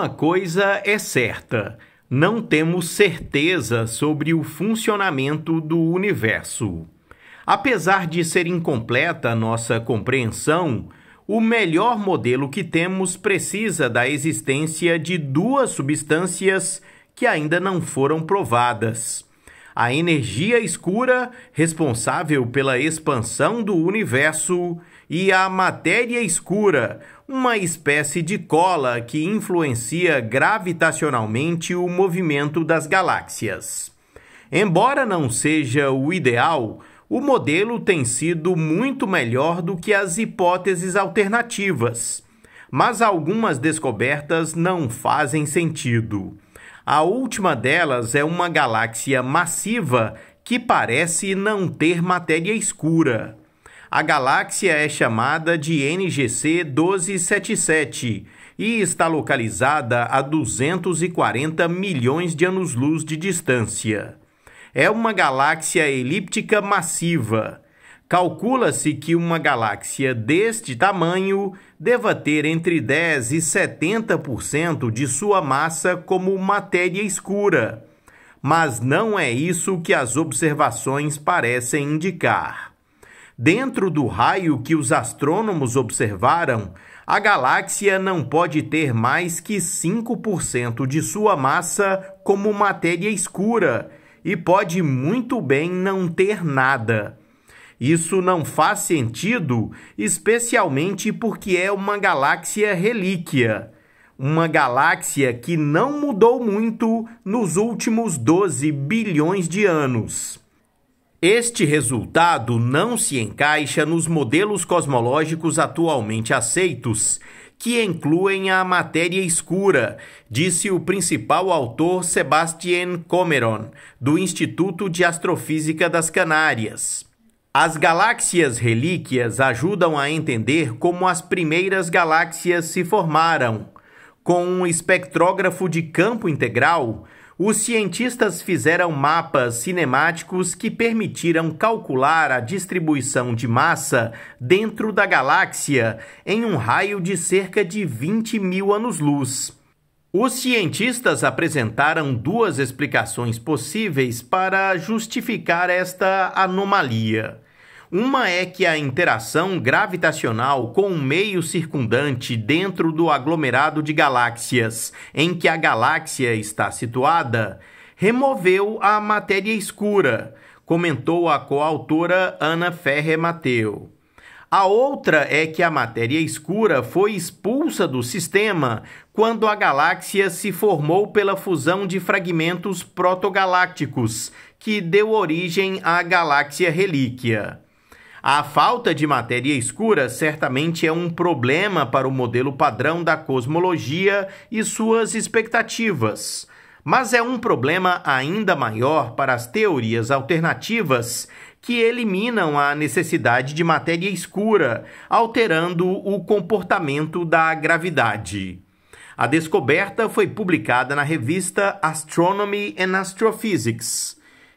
Uma coisa é certa: não temos certeza sobre o funcionamento do universo. Apesar de ser incompleta a nossa compreensão, o melhor modelo que temos precisa da existência de duas substâncias que ainda não foram provadas. A energia escura, responsável pela expansão do universo, e a matéria escura, uma espécie de cola que influencia gravitacionalmente o movimento das galáxias. Embora não seja o ideal, o modelo tem sido muito melhor do que as hipóteses alternativas. Mas algumas descobertas não fazem sentido. A última delas é uma galáxia massiva que parece não ter matéria escura. A galáxia é chamada de NGC 1277 e está localizada a 240 milhões de anos-luz de distância. É uma galáxia elíptica massiva. Calcula-se que uma galáxia deste tamanho deva ter entre 10 e 70% de sua massa como matéria escura. Mas não é isso que as observações parecem indicar. Dentro do raio que os astrônomos observaram, a galáxia não pode ter mais que 5% de sua massa como matéria escura e pode muito bem não ter nada. Isso não faz sentido, especialmente porque é uma galáxia relíquia, uma galáxia que não mudou muito nos últimos 12 bilhões de anos. Este resultado não se encaixa nos modelos cosmológicos atualmente aceitos, que incluem a matéria escura, disse o principal autor Sebastian Comeron, do Instituto de Astrofísica das Canárias. As galáxias relíquias ajudam a entender como as primeiras galáxias se formaram. Com um espectrógrafo de campo integral, os cientistas fizeram mapas cinemáticos que permitiram calcular a distribuição de massa dentro da galáxia em um raio de cerca de 20 mil anos-luz. Os cientistas apresentaram duas explicações possíveis para justificar esta anomalia. Uma é que a interação gravitacional com o meio circundante dentro do aglomerado de galáxias em que a galáxia está situada removeu a matéria escura, comentou a coautora Ana Ferre Mateu. A outra é que a matéria escura foi expulsa do sistema quando a galáxia se formou pela fusão de fragmentos protogalácticos, que deu origem à galáxia relíquia. A falta de matéria escura certamente é um problema para o modelo padrão da cosmologia e suas expectativas, mas é um problema ainda maior para as teorias alternativas que eliminam a necessidade de matéria escura, alterando o comportamento da gravidade. A descoberta foi publicada na revista Astronomy and Astrophysics